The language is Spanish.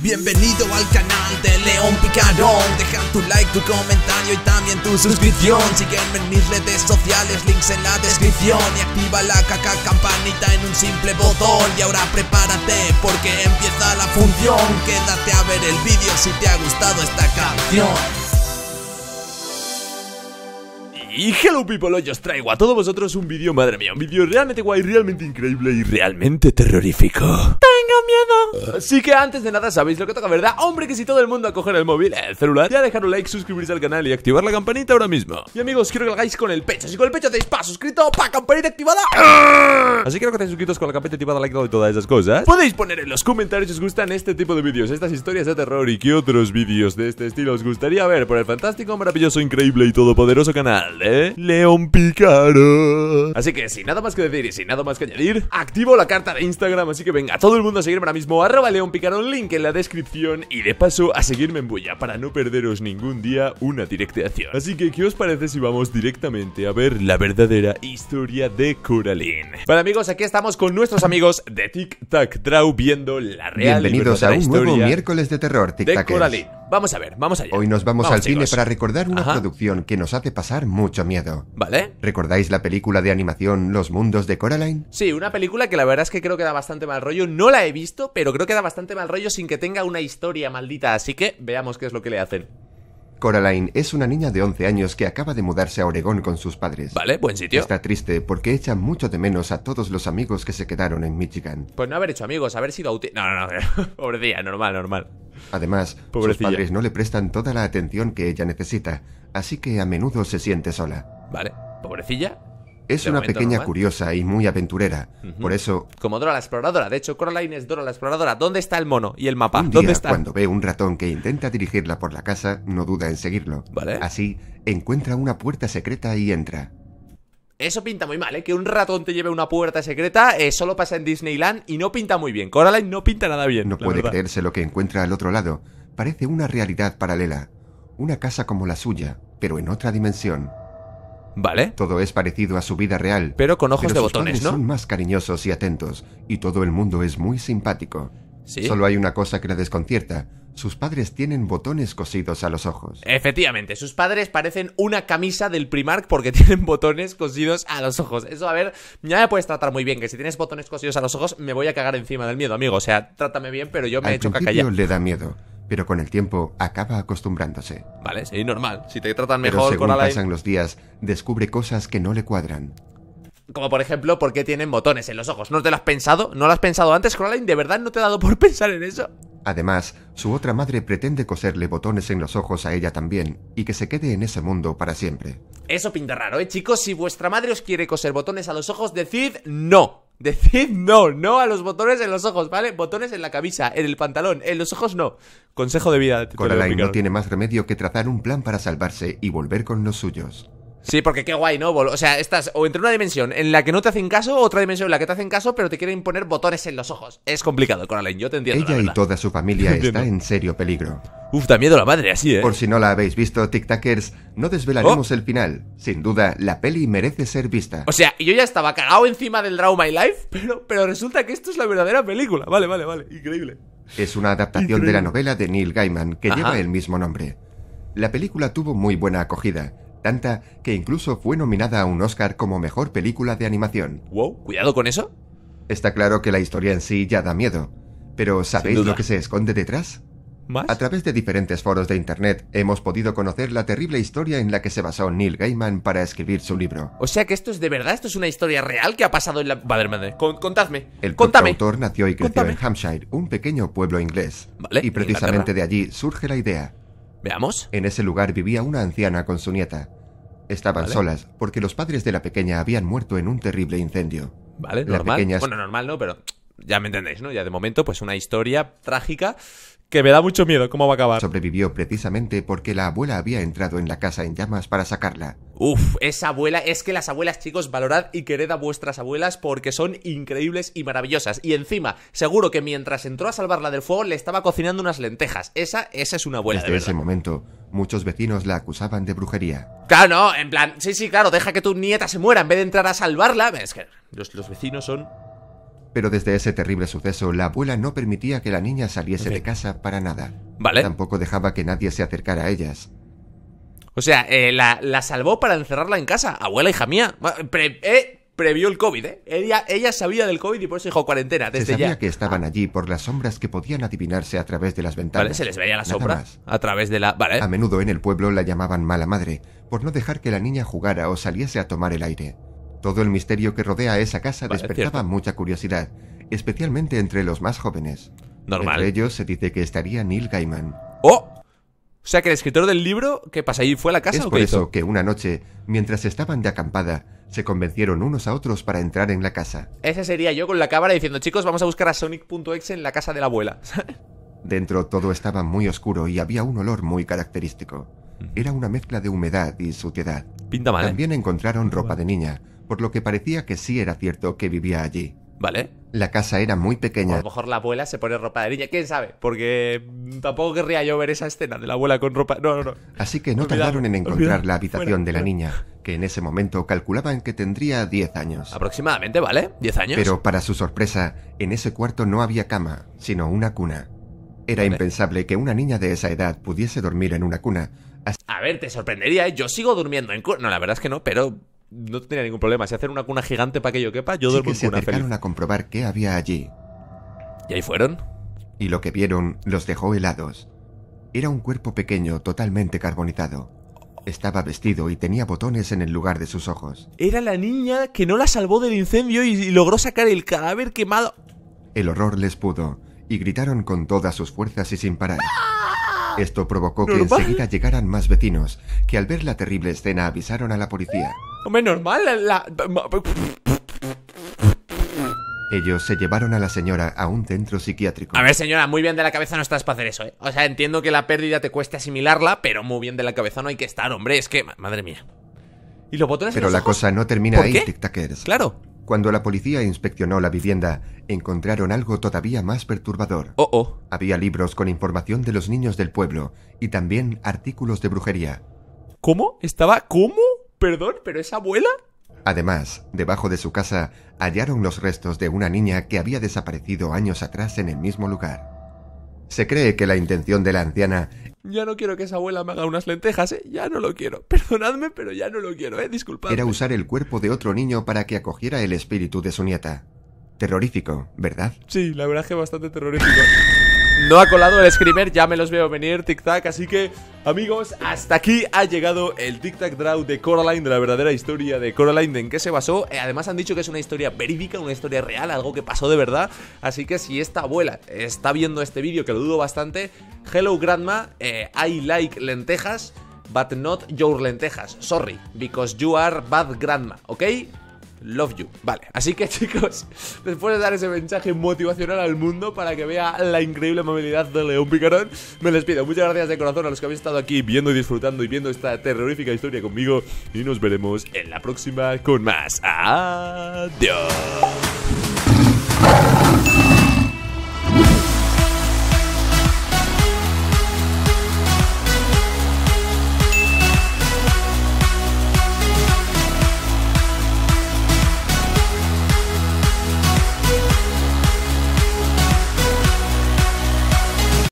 Bienvenido al canal de León Picarón Deja tu like, tu comentario y también tu suscripción Sígueme en mis redes sociales, links en la descripción Y activa la caca campanita en un simple botón Y ahora prepárate porque empieza la función Quédate a ver el vídeo si te ha gustado esta canción y hello people, hoy os traigo a todos vosotros un vídeo, madre mía, un vídeo realmente guay, realmente increíble y realmente terrorífico. ¡Tengo miedo! Así que antes de nada, sabéis lo que toca, ¿verdad? Hombre, que si todo el mundo a coger el móvil, el celular, ya dejar un like, suscribirse al canal y activar la campanita ahora mismo. Y amigos, quiero que lo hagáis con el pecho. Si con el pecho hacéis pa, suscrito, pa, campanita activada. Así que creo que estáis suscritos con la campanita activada, like y todas esas cosas. Podéis poner en los comentarios si os gustan este tipo de vídeos, estas historias de terror y qué otros vídeos de este estilo os gustaría ver por el fantástico, maravilloso, increíble y todopoderoso canal de León Picaro. Así que sin nada más que decir y sin nada más que añadir, activo la carta de Instagram. Así que venga, todo el mundo a seguirme ahora mismo León un un link en la descripción y de paso a seguirme en Bulla para no perderos ningún día una directeación. Así que, ¿qué os parece si vamos directamente a ver la verdadera historia de Coraline? Bueno amigos, aquí estamos con nuestros amigos de Tic Tac Draw viendo la real Bienvenidos y a un nuevo miércoles de terror, Tic de Coraline. Vamos a ver, vamos allá. Hoy nos vamos, al cine para recordar una producción que nos hace pasar mucho miedo. ¿Vale? ¿Recordáis la película de animación Los Mundos de Coraline? Sí, una película que la verdad es que creo que da bastante mal rollo. No la he visto, pero creo que da bastante mal rollo sin que tenga una historia maldita. Así que veamos qué es lo que le hacen. Coraline es una niña de 11 años que acaba de mudarse a Oregón con sus padres. Vale, buen sitio. Está triste porque echa mucho de menos a todos los amigos que se quedaron en Michigan. Pues no haber hecho amigos, haber sido auti... No, no, no. día, normal, normal. Además, sus padres no le prestan toda la atención que ella necesita, así que a menudo se siente sola. Vale, pobrecilla. Es una pequeña curiosa y muy aventurera. Por eso. Como Dora la exploradora. De hecho, Coraline es Dora la exploradora. ¿Dónde está el mono y el mapa? ¿Dónde está? Cuando ve un ratón que intenta dirigirla por la casa, no duda en seguirlo. Así, encuentra una puerta secreta y entra. Eso pinta muy mal, ¿eh? Que un ratón te lleve una puerta secreta eh, solo pasa en Disneyland y no pinta muy bien. Coraline no pinta nada bien. No puede creerse lo que encuentra al otro lado. Parece una realidad paralela. Una casa como la suya, pero en otra dimensión. ¿Vale? Todo es parecido a su vida real. Pero con ojos de botones, ¿no? Son más cariñosos y atentos, y todo el mundo es muy simpático. ¿Sí? Solo hay una cosa que la desconcierta sus padres tienen botones cosidos a los ojos. Efectivamente, sus padres parecen una camisa del Primark porque tienen botones cosidos a los ojos. Eso, a ver, ya me puedes tratar muy bien, que si tienes botones cosidos a los ojos, me voy a cagar encima del miedo, amigo. O sea, trátame bien, pero yo me echo he hecho caca le da miedo, pero con el tiempo acaba acostumbrándose. Vale, sí, normal. Si te tratan mejor según con pasan los días, descubre cosas que no le cuadran. Como por ejemplo, ¿por qué tienen botones en los ojos? ¿No te lo has pensado? ¿No lo has pensado antes, Coraline? ¿De verdad no te ha dado por pensar en eso? Además, su otra madre pretende coserle botones en los ojos a ella también y que se quede en ese mundo para siempre. Eso pinta raro, ¿eh, chicos? Si vuestra madre os quiere coser botones a los ojos, decid no. Decid no, no a los botones en los ojos, ¿vale? Botones en la camisa, en el pantalón, en los ojos no. Consejo de vida. Coraline no tiene más remedio que trazar un plan para salvarse y volver con los suyos. Sí, porque qué guay, ¿no? O sea, estás o entre una dimensión en la que no te hacen caso, o otra dimensión en la que te hacen caso, pero te quieren poner botones en los ojos. Es complicado, Coraline, yo te entiendo. Ella y toda su familia está en serio peligro. Uf, da miedo la madre, así, ¿eh? Por si no la habéis visto, Tic no desvelaremos oh. el final. Sin duda, la peli merece ser vista. O sea, yo ya estaba cagado encima del Draw My Life, pero, pero resulta que esto es la verdadera película. Vale, vale, vale, increíble. Es una adaptación de la novela de Neil Gaiman, que lleva el mismo nombre. La película tuvo muy buena acogida tanta que incluso fue nominada a un Oscar como mejor película de animación. ¡Wow! ¿Cuidado con eso? Está claro que la historia en sí ya da miedo, pero ¿sabéis lo que se esconde detrás? ¿Más? A través de diferentes foros de internet hemos podido conocer la terrible historia en la que se basó Neil Gaiman para escribir su libro. O sea que esto es de verdad, esto es una historia real que ha pasado en la. Madre contadme. El autor nació y creció en Hampshire, un pequeño pueblo inglés. Y precisamente de allí surge la idea. Veamos. En ese lugar vivía una anciana con su nieta. Estaban solas porque los padres de la pequeña habían muerto en un terrible incendio. Vale, normal. Bueno, normal no, pero ya me entendéis, ¿no? Ya de momento, pues una historia trágica que me da mucho miedo cómo va a acabar. Sobrevivió precisamente porque la abuela había entrado en la casa en llamas para sacarla. Uf, esa abuela, es que las abuelas, chicos, valorad y quered a vuestras abuelas porque son increíbles y maravillosas. Y encima, seguro que mientras entró a salvarla del fuego le estaba cocinando unas lentejas. Esa, esa es una abuela. Desde ese momento, muchos vecinos la acusaban de brujería. Claro, no, en plan, sí, sí, claro, deja que tu nieta se muera en vez de entrar a salvarla. Es que los vecinos son pero desde ese terrible suceso, la abuela no permitía que la niña saliese de casa para nada. Vale. Tampoco dejaba que nadie se acercara a ellas. O sea, eh, la, salvó para encerrarla en casa. Abuela, hija mía. eh, previó el COVID, ¿eh? Ella, ella, sabía del COVID y por eso dijo cuarentena desde se sabía ya. que estaban allí por las sombras que podían adivinarse a través de las ventanas. Vale, se les veía las sombras a través de la... Vale. A menudo en el pueblo la llamaban mala madre por no dejar que la niña jugara o saliese a tomar el aire. Todo el misterio que rodea esa casa despertaba mucha curiosidad, especialmente entre los más jóvenes. Normal. Entre ellos se dice que estaría Neil Gaiman. ¡Oh! O sea que el escritor del libro, que pasa? ¿Ahí fue a la casa? Es por eso que una noche, mientras estaban de acampada, se convencieron unos a otros para entrar en la casa. Ese sería yo con la cámara diciendo, chicos, vamos a buscar a Sonic.exe en la casa de la abuela. Dentro todo estaba muy oscuro y había un olor muy característico. Era una mezcla de humedad y suciedad. Pinta mal. ¿eh? También encontraron ropa de niña, por lo que parecía que sí era cierto que vivía allí. Vale. La casa era muy pequeña. a lo mejor la abuela se pone ropa de niña, quién sabe, porque mm, tampoco querría yo ver esa escena de la abuela con ropa. No, no, no. Así que no tardaron en encontrar la habitación de la niña, que en ese momento calculaban que tendría 10 años. Aproximadamente, ¿vale? 10 años. Pero para su sorpresa, en ese cuarto no había cama, sino una cuna. Era impensable que una niña de esa edad pudiese dormir en una cuna. A ver, te sorprendería, ¿eh? yo sigo durmiendo en cuna. No, la verdad es que no, pero no tenía ningún problema. Si hacen una cuna gigante para que yo quepa, yo sí que se a comprobar qué había allí. ¿Y ahí fueron? Y lo que vieron los dejó helados. Era un cuerpo pequeño, totalmente carbonizado. Estaba vestido y tenía botones en el lugar de sus ojos. Era la niña que no la salvó del incendio y logró sacar el cadáver quemado. El horror les pudo, y gritaron con todas sus fuerzas y sin parar. Esto provocó que enseguida llegaran más vecinos, que al ver la terrible escena avisaron a la policía. Menos normal, la... Ellos se llevaron a la señora a un centro psiquiátrico. A ver, señora, muy bien de la cabeza no estás para hacer eso, ¿eh? O sea, entiendo que la pérdida te cueste asimilarla, pero muy bien de la cabeza no hay que estar, hombre. Es que, madre mía. ¿Y los botones Pero la cosa no termina ahí, tic Claro. Cuando la policía inspeccionó la vivienda, encontraron algo todavía más perturbador. Oh, oh, Había libros con información de los niños del pueblo y también artículos de brujería. ¿Cómo? ¿Estaba cómo? Perdón, pero esa abuela? Además, debajo de su casa hallaron los restos de una niña que había desaparecido años atrás en el mismo lugar. Se cree que la intención de la anciana ya no quiero que esa abuela me haga unas lentejas, ¿eh? Ya no lo quiero. Perdonadme, pero ya no lo quiero, ¿eh? Disculpad. Era usar el cuerpo de otro niño para que acogiera el espíritu de su nieta. Terrorífico, ¿verdad? Sí, la verdad es que bastante terrorífico. No ha colado el screamer, ya me los veo venir, tic-tac. Así que, amigos, hasta aquí ha llegado el tic-tac draw de Coraline, de la verdadera historia de Coraline, en qué se basó. Eh, además, han dicho que es una historia verídica, una historia real, algo que pasó de verdad. Así que, si esta abuela está viendo este vídeo, que lo dudo bastante, hello grandma, eh, I like lentejas, but not your lentejas. Sorry, because you are bad grandma, ¿ok? Love you. Vale, así que chicos, después de dar ese mensaje motivacional al mundo para que vea la increíble movilidad de León Picarón, me despido. Muchas gracias de corazón a los que habéis estado aquí viendo y disfrutando y viendo esta terrorífica historia conmigo. Y nos veremos en la próxima con más. Adiós.